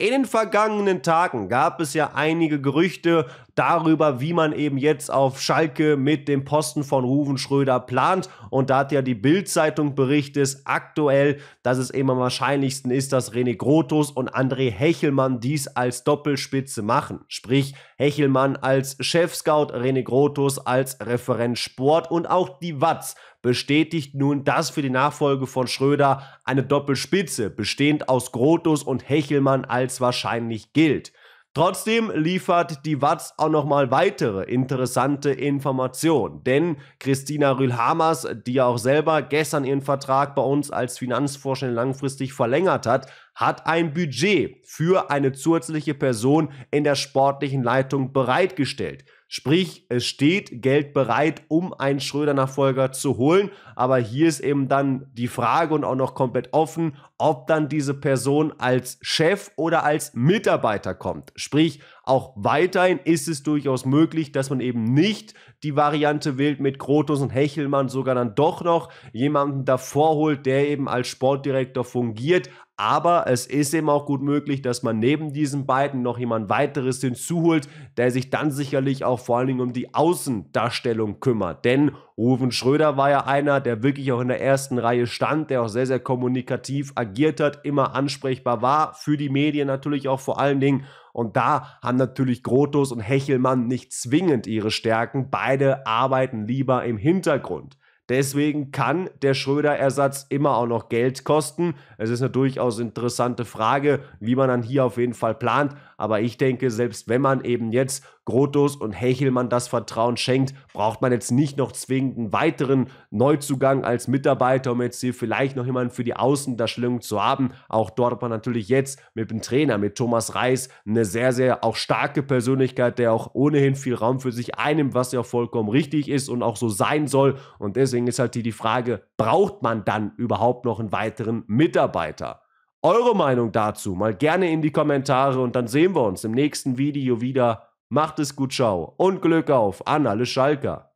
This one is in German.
In den vergangenen Tagen gab es ja einige Gerüchte darüber, wie man eben jetzt auf Schalke mit dem Posten von Ruven Schröder plant. Und da hat ja die Bild-Zeitung berichtet, aktuell, dass es eben am wahrscheinlichsten ist, dass René Grotus und André Hechelmann dies als Doppelspitze machen. Sprich, Hechelmann als Chef-Scout, René Grotus als Referent Sport und auch die Watz bestätigt nun, dass für die Nachfolge von Schröder eine Doppelspitze bestehend aus Grotus und Hechelmann als wahrscheinlich gilt. Trotzdem liefert die Watz auch nochmal weitere interessante Informationen, denn Christina Rühlhamers, die ja auch selber gestern ihren Vertrag bei uns als Finanzvorstellung langfristig verlängert hat, hat ein Budget für eine zusätzliche Person in der sportlichen Leitung bereitgestellt. Sprich, es steht Geld bereit, um einen Schröder-Nachfolger zu holen. Aber hier ist eben dann die Frage und auch noch komplett offen, ob dann diese Person als Chef oder als Mitarbeiter kommt. Sprich, auch weiterhin ist es durchaus möglich, dass man eben nicht die Variante wählt mit Krotos und Hechelmann, sogar dann doch noch jemanden davor holt, der eben als Sportdirektor fungiert, aber es ist eben auch gut möglich, dass man neben diesen beiden noch jemand weiteres hinzuholt, der sich dann sicherlich auch auch vor allen Dingen um die Außendarstellung kümmert. Denn Ruven Schröder war ja einer, der wirklich auch in der ersten Reihe stand, der auch sehr, sehr kommunikativ agiert hat, immer ansprechbar war, für die Medien natürlich auch vor allen Dingen. Und da haben natürlich Grotus und Hechelmann nicht zwingend ihre Stärken. Beide arbeiten lieber im Hintergrund. Deswegen kann der Schröder-Ersatz immer auch noch Geld kosten. Es ist eine durchaus interessante Frage, wie man dann hier auf jeden Fall plant. Aber ich denke, selbst wenn man eben jetzt Grotos und Hechelmann das Vertrauen schenkt, braucht man jetzt nicht noch zwingend einen weiteren Neuzugang als Mitarbeiter, um jetzt hier vielleicht noch jemanden für die Außendarstellung zu haben. Auch dort hat man natürlich jetzt mit dem Trainer, mit Thomas Reis, eine sehr, sehr auch starke Persönlichkeit, der auch ohnehin viel Raum für sich einnimmt, was ja vollkommen richtig ist und auch so sein soll. Und deswegen Deswegen ist halt die, die Frage, braucht man dann überhaupt noch einen weiteren Mitarbeiter? Eure Meinung dazu mal gerne in die Kommentare und dann sehen wir uns im nächsten Video wieder. Macht es gut, ciao und Glück auf an alle Schalker.